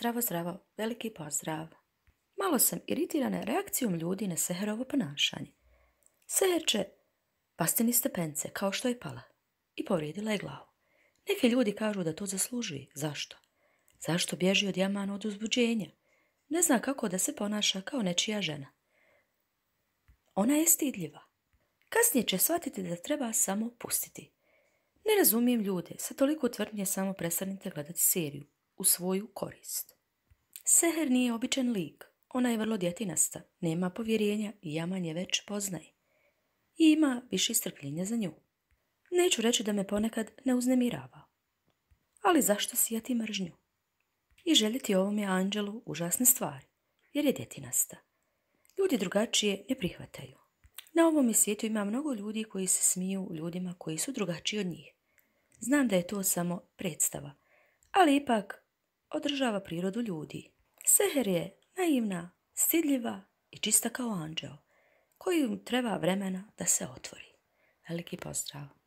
Zdravo, zdravo, veliki pozdrav. Malo sam iritirana reakcijom ljudi na Seherovo ponašanje. Seher će pasti stepence, kao što je pala. I povrijedila je glavu. Neki ljudi kažu da to zaslužuje. Zašto? Zašto bježi od jamana od uzbuđenja? Ne zna kako da se ponaša kao nečija žena. Ona je stidljiva. Kasnije će shvatiti da treba samo pustiti. Ne razumijem ljude, sa toliko tvrdnje samo prestanite gledati seriju u svoju korist. Seher nije običan lik, ona je vrlo djetinasta, nema povjerenja i ja manje već poznaj. I ima više strpljenja za nju. Neću reći da me ponekad ne uznemirava. Ali zašto sijati mržnju? I želiti ovom je Anđelu užasne stvari, jer je djetinasta. Ljudi drugačije ne prihvataju. Na ovom svijetu ima mnogo ljudi koji se smiju ljudima koji su drugačiji od njih. Znam da je to samo predstava, ali ipak održava prirodu ljudi. Seher je naivna, stidljiva i čista kao anđeo, koju treba vremena da se otvori. Veliki pozdrav!